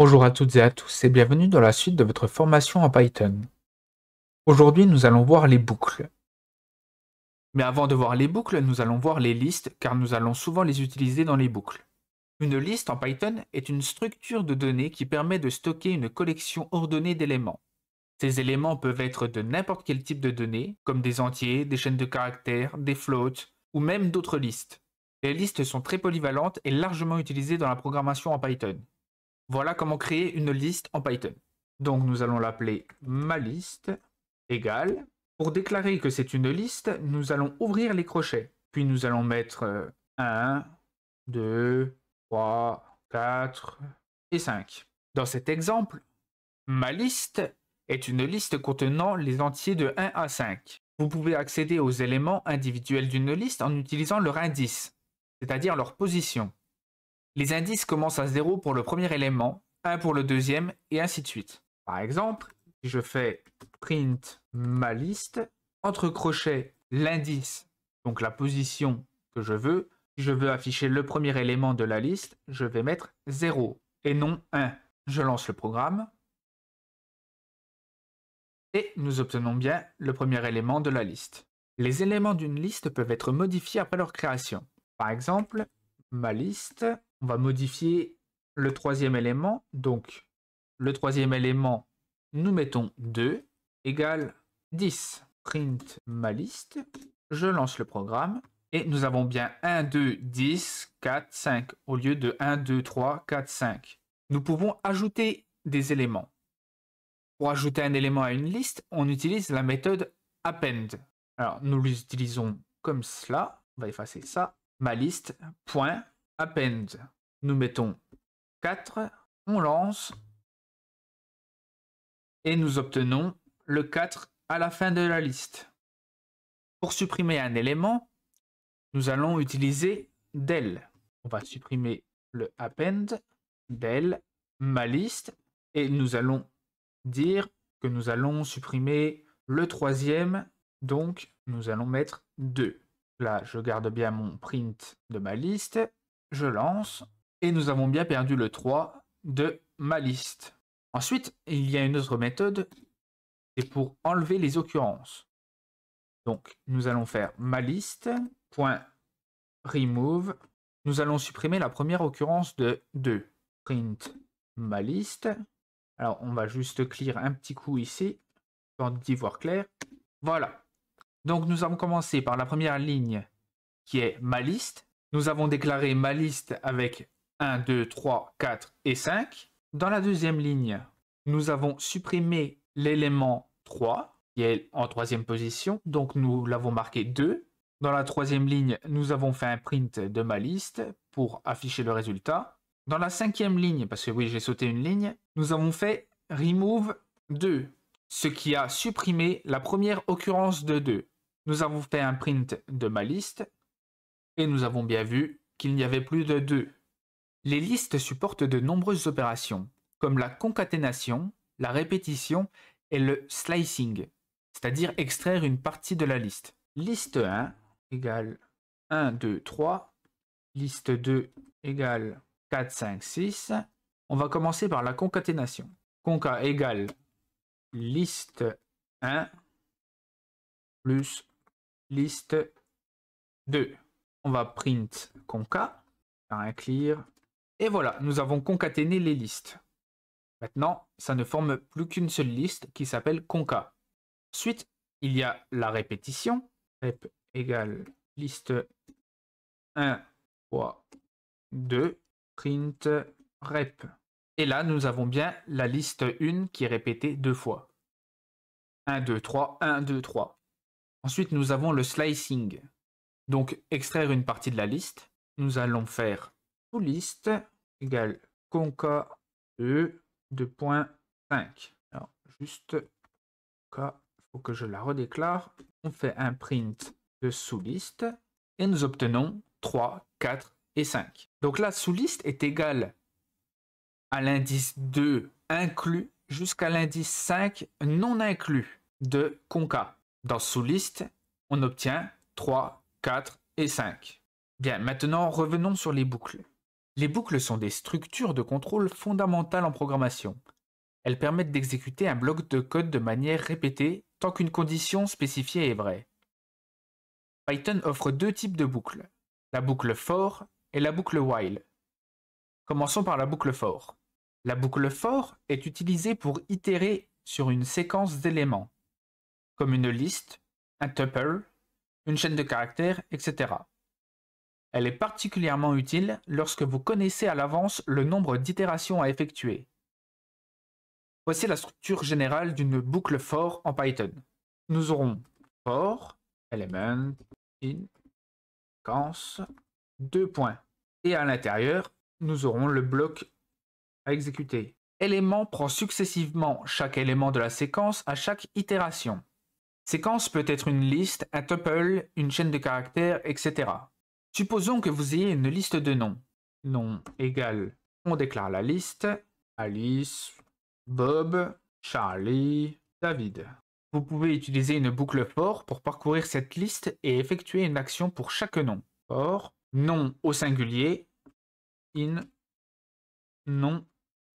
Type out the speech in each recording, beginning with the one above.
Bonjour à toutes et à tous et bienvenue dans la suite de votre formation en Python. Aujourd'hui, nous allons voir les boucles. Mais avant de voir les boucles, nous allons voir les listes car nous allons souvent les utiliser dans les boucles. Une liste en Python est une structure de données qui permet de stocker une collection ordonnée d'éléments. Ces éléments peuvent être de n'importe quel type de données, comme des entiers, des chaînes de caractères, des floats ou même d'autres listes. Les listes sont très polyvalentes et largement utilisées dans la programmation en Python. Voilà comment créer une liste en Python. Donc nous allons l'appeler ma liste égale. Pour déclarer que c'est une liste, nous allons ouvrir les crochets. Puis nous allons mettre 1, 2, 3, 4 et 5. Dans cet exemple, ma liste est une liste contenant les entiers de 1 à 5. Vous pouvez accéder aux éléments individuels d'une liste en utilisant leur indice, c'est-à-dire leur position. Les indices commencent à 0 pour le premier élément, 1 pour le deuxième, et ainsi de suite. Par exemple, si je fais print ma liste, entre crochets l'indice, donc la position que je veux, si je veux afficher le premier élément de la liste, je vais mettre 0 et non 1. Je lance le programme. Et nous obtenons bien le premier élément de la liste. Les éléments d'une liste peuvent être modifiés après leur création. Par exemple, ma liste, on va modifier le troisième élément. Donc, le troisième élément, nous mettons 2 égale 10. Print ma liste. Je lance le programme. Et nous avons bien 1, 2, 10, 4, 5 au lieu de 1, 2, 3, 4, 5. Nous pouvons ajouter des éléments. Pour ajouter un élément à une liste, on utilise la méthode append. Alors, nous l'utilisons comme cela. On va effacer ça. Ma liste, point, append, nous mettons 4, on lance, et nous obtenons le 4 à la fin de la liste. Pour supprimer un élément, nous allons utiliser del. On va supprimer le append, del, ma liste, et nous allons dire que nous allons supprimer le troisième, donc nous allons mettre 2. Là, je garde bien mon print de ma liste je lance, et nous avons bien perdu le 3 de ma liste. Ensuite, il y a une autre méthode, c'est pour enlever les occurrences. Donc, nous allons faire ma liste, Nous allons supprimer la première occurrence de 2. Print ma liste. Alors, on va juste clear un petit coup ici, pour d'y voir clair. Voilà. Donc, nous avons commencé par la première ligne qui est ma liste. Nous avons déclaré ma liste avec 1, 2, 3, 4 et 5. Dans la deuxième ligne, nous avons supprimé l'élément 3, qui est en troisième position, donc nous l'avons marqué 2. Dans la troisième ligne, nous avons fait un print de ma liste pour afficher le résultat. Dans la cinquième ligne, parce que oui, j'ai sauté une ligne, nous avons fait remove 2, ce qui a supprimé la première occurrence de 2. Nous avons fait un print de ma liste et nous avons bien vu qu'il n'y avait plus de deux. Les listes supportent de nombreuses opérations, comme la concaténation, la répétition et le slicing, c'est-à-dire extraire une partie de la liste. Liste 1 égale 1, 2, 3. Liste 2 égale 4, 5, 6. On va commencer par la concaténation. Conca égale liste 1 plus liste 2 on va print conca, faire un clear. Et voilà, nous avons concaténé les listes. Maintenant, ça ne forme plus qu'une seule liste qui s'appelle conca. Ensuite, il y a la répétition. Rep égale liste 1, 3, 2, print rep. Et là, nous avons bien la liste 1 qui est répétée deux fois. 1, 2, 3, 1, 2, 3. Ensuite, nous avons le slicing. Donc extraire une partie de la liste, nous allons faire sous liste égale conca 2.5. Alors juste cas, faut que je la redéclare. On fait un print de sous-liste et nous obtenons 3, 4 et 5. Donc la sous-liste est égale à l'indice 2 inclus jusqu'à l'indice 5 non inclus de conca. Dans sous-liste, on obtient 3, 4 et 5. Bien, maintenant revenons sur les boucles. Les boucles sont des structures de contrôle fondamentales en programmation. Elles permettent d'exécuter un bloc de code de manière répétée tant qu'une condition spécifiée est vraie. Python offre deux types de boucles, la boucle for et la boucle while. Commençons par la boucle for. La boucle for est utilisée pour itérer sur une séquence d'éléments, comme une liste, un tuple une chaîne de caractères, etc. Elle est particulièrement utile lorsque vous connaissez à l'avance le nombre d'itérations à effectuer. Voici la structure générale d'une boucle for en Python. Nous aurons for, element, in, séquence, deux points. Et à l'intérieur, nous aurons le bloc à exécuter. Element prend successivement chaque élément de la séquence à chaque itération. Séquence peut être une liste, un tuple, une chaîne de caractères, etc. Supposons que vous ayez une liste de noms. Nom égale, on déclare la liste, Alice, Bob, Charlie, David. Vous pouvez utiliser une boucle for pour parcourir cette liste et effectuer une action pour chaque nom. For, nom au singulier, in, nom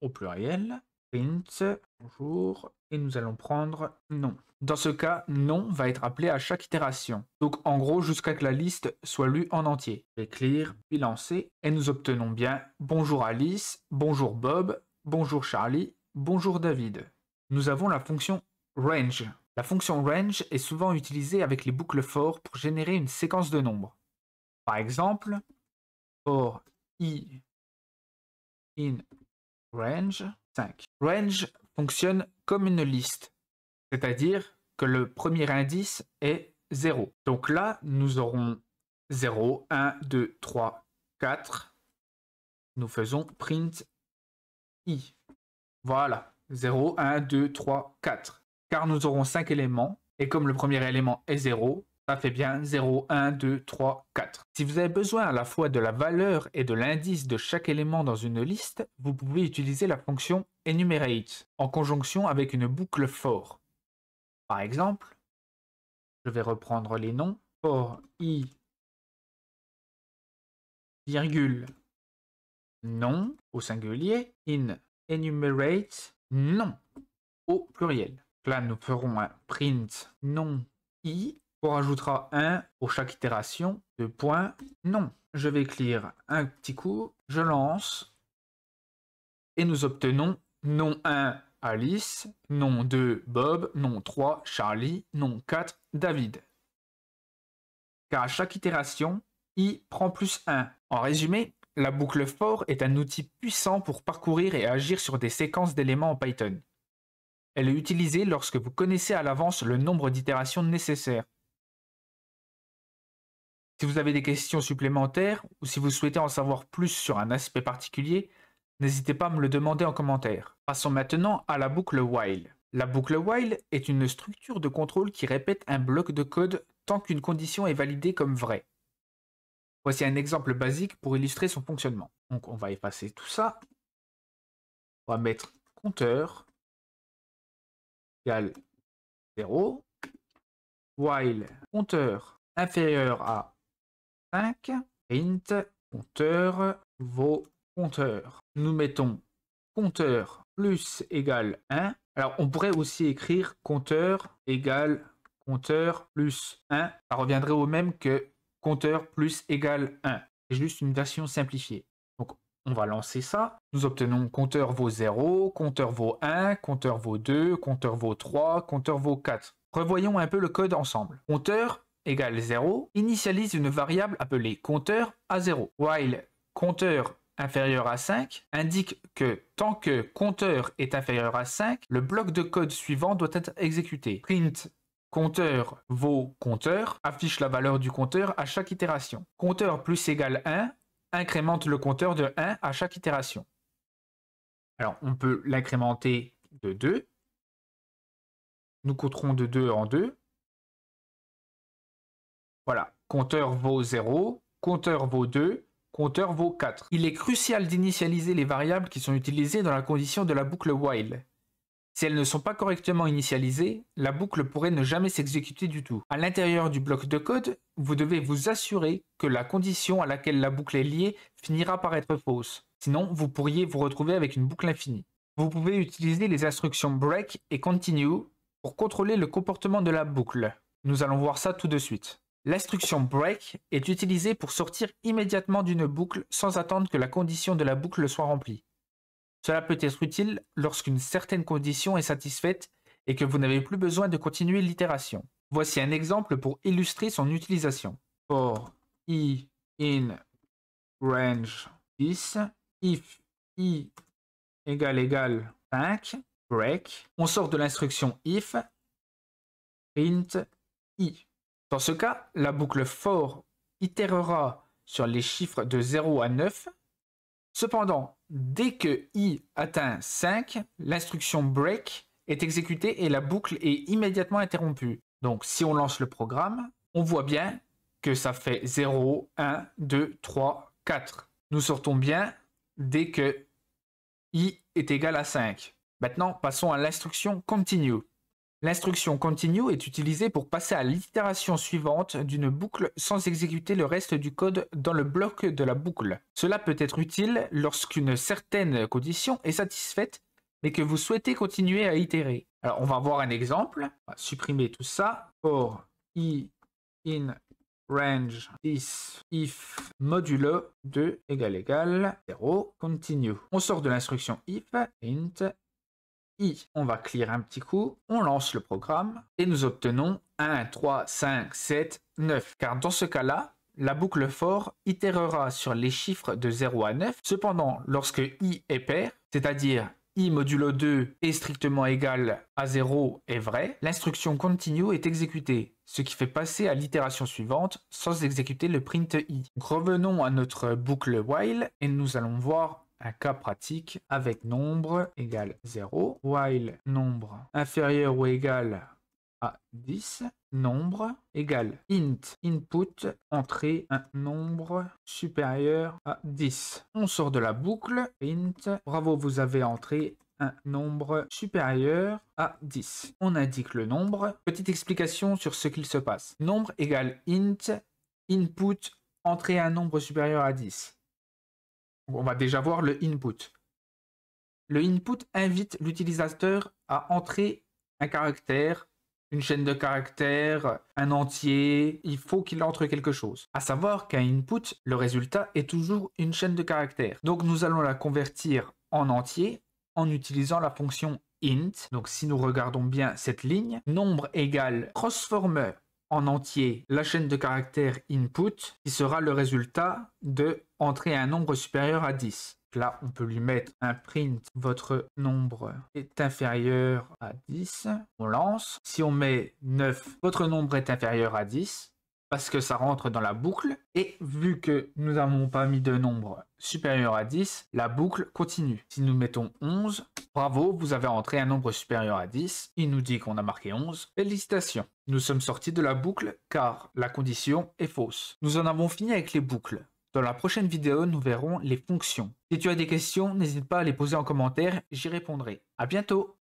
au pluriel, print, bonjour, et nous allons prendre non. Dans ce cas, non va être appelé à chaque itération. Donc en gros jusqu'à que la liste soit lue en entier. clear, puis lancer, et nous obtenons bien bonjour Alice, bonjour Bob, bonjour Charlie, bonjour David. Nous avons la fonction range. La fonction range est souvent utilisée avec les boucles for pour générer une séquence de nombres. Par exemple, for i in range 5. Range fonctionne comme une liste, c'est-à-dire que le premier indice est 0. Donc là, nous aurons 0, 1, 2, 3, 4. Nous faisons print i. Voilà, 0, 1, 2, 3, 4. Car nous aurons 5 éléments, et comme le premier élément est 0, ça fait bien 0, 1, 2, 3, 4. Si vous avez besoin à la fois de la valeur et de l'indice de chaque élément dans une liste, vous pouvez utiliser la fonction enumerate en conjonction avec une boucle for. Par exemple, je vais reprendre les noms for i virgule non au singulier in enumerate non au pluriel. là, nous ferons un print nom i on rajoutera 1 pour chaque itération. de points. Non. Je vais écrire un petit coup. Je lance. Et nous obtenons non 1 Alice, non 2 Bob, non 3 Charlie, non 4 David. Car à chaque itération, i prend plus 1. En résumé, la boucle for est un outil puissant pour parcourir et agir sur des séquences d'éléments en Python. Elle est utilisée lorsque vous connaissez à l'avance le nombre d'itérations nécessaires si vous avez des questions supplémentaires ou si vous souhaitez en savoir plus sur un aspect particulier, n'hésitez pas à me le demander en commentaire. Passons maintenant à la boucle while. La boucle while est une structure de contrôle qui répète un bloc de code tant qu'une condition est validée comme vraie. Voici un exemple basique pour illustrer son fonctionnement. Donc on va effacer tout ça. On va mettre compteur égal 0 while compteur inférieur à int compteur vaut compteur. Nous mettons compteur plus égal 1. Alors on pourrait aussi écrire compteur égal compteur plus 1. Ça reviendrait au même que compteur plus égal 1. C'est juste une version simplifiée. Donc on va lancer ça. Nous obtenons compteur vaut 0, compteur vaut 1, compteur vaut 2, compteur vaut 3, compteur vaut 4. Revoyons un peu le code ensemble. Compteur égale 0 initialise une variable appelée compteur à 0, while compteur inférieur à 5 indique que tant que compteur est inférieur à 5, le bloc de code suivant doit être exécuté. Print compteur vaut compteur affiche la valeur du compteur à chaque itération. Compteur plus égale 1 incrémente le compteur de 1 à chaque itération. Alors on peut l'incrémenter de 2. Nous compterons de 2 en 2. Voilà, compteur vaut 0, compteur vaut 2, compteur vaut 4. Il est crucial d'initialiser les variables qui sont utilisées dans la condition de la boucle while. Si elles ne sont pas correctement initialisées, la boucle pourrait ne jamais s'exécuter du tout. À l'intérieur du bloc de code, vous devez vous assurer que la condition à laquelle la boucle est liée finira par être fausse. Sinon, vous pourriez vous retrouver avec une boucle infinie. Vous pouvez utiliser les instructions break et continue pour contrôler le comportement de la boucle. Nous allons voir ça tout de suite. L'instruction break est utilisée pour sortir immédiatement d'une boucle sans attendre que la condition de la boucle soit remplie. Cela peut être utile lorsqu'une certaine condition est satisfaite et que vous n'avez plus besoin de continuer l'itération. Voici un exemple pour illustrer son utilisation. For i in range 10, if i égale égale 5, break, on sort de l'instruction if, print i. Dans ce cas, la boucle for itérera sur les chiffres de 0 à 9. Cependant, dès que i atteint 5, l'instruction break est exécutée et la boucle est immédiatement interrompue. Donc si on lance le programme, on voit bien que ça fait 0, 1, 2, 3, 4. Nous sortons bien dès que i est égal à 5. Maintenant, passons à l'instruction continue. L'instruction continue est utilisée pour passer à l'itération suivante d'une boucle sans exécuter le reste du code dans le bloc de la boucle. Cela peut être utile lorsqu'une certaine condition est satisfaite mais que vous souhaitez continuer à itérer. Alors on va voir un exemple. On va supprimer tout ça. For i in range is if modulo 2 égale égal 0 continue. On sort de l'instruction if int i, on va clear un petit coup, on lance le programme et nous obtenons 1, 3, 5, 7, 9. Car dans ce cas-là, la boucle for itérera sur les chiffres de 0 à 9. Cependant, lorsque i est pair, c'est-à-dire i modulo 2 est strictement égal à 0 est vrai, l'instruction continue est exécutée, ce qui fait passer à l'itération suivante sans exécuter le print i. revenons à notre boucle while et nous allons voir un cas pratique avec nombre égal 0, while nombre inférieur ou égal à 10, nombre égal int input entrée un nombre supérieur à 10. On sort de la boucle int bravo vous avez entré un nombre supérieur à 10. On indique le nombre. Petite explication sur ce qu'il se passe. Nombre égale int input entrée un nombre supérieur à 10 on va déjà voir le input. Le input invite l'utilisateur à entrer un caractère, une chaîne de caractères, un entier. Il faut qu'il entre quelque chose. À savoir qu'un input, le résultat est toujours une chaîne de caractères. Donc nous allons la convertir en entier en utilisant la fonction int. Donc si nous regardons bien cette ligne, nombre égale transformer entier la chaîne de caractères input qui sera le résultat de entrer un nombre supérieur à 10. Là, on peut lui mettre un print, votre nombre est inférieur à 10. On lance. Si on met 9, votre nombre est inférieur à 10 parce que ça rentre dans la boucle. Et vu que nous n'avons pas mis de nombre supérieur à 10, la boucle continue. Si nous mettons 11, bravo, vous avez rentré un nombre supérieur à 10. Il nous dit qu'on a marqué 11. Félicitations. Nous sommes sortis de la boucle car la condition est fausse. Nous en avons fini avec les boucles. Dans la prochaine vidéo, nous verrons les fonctions. Si tu as des questions, n'hésite pas à les poser en commentaire, j'y répondrai. À bientôt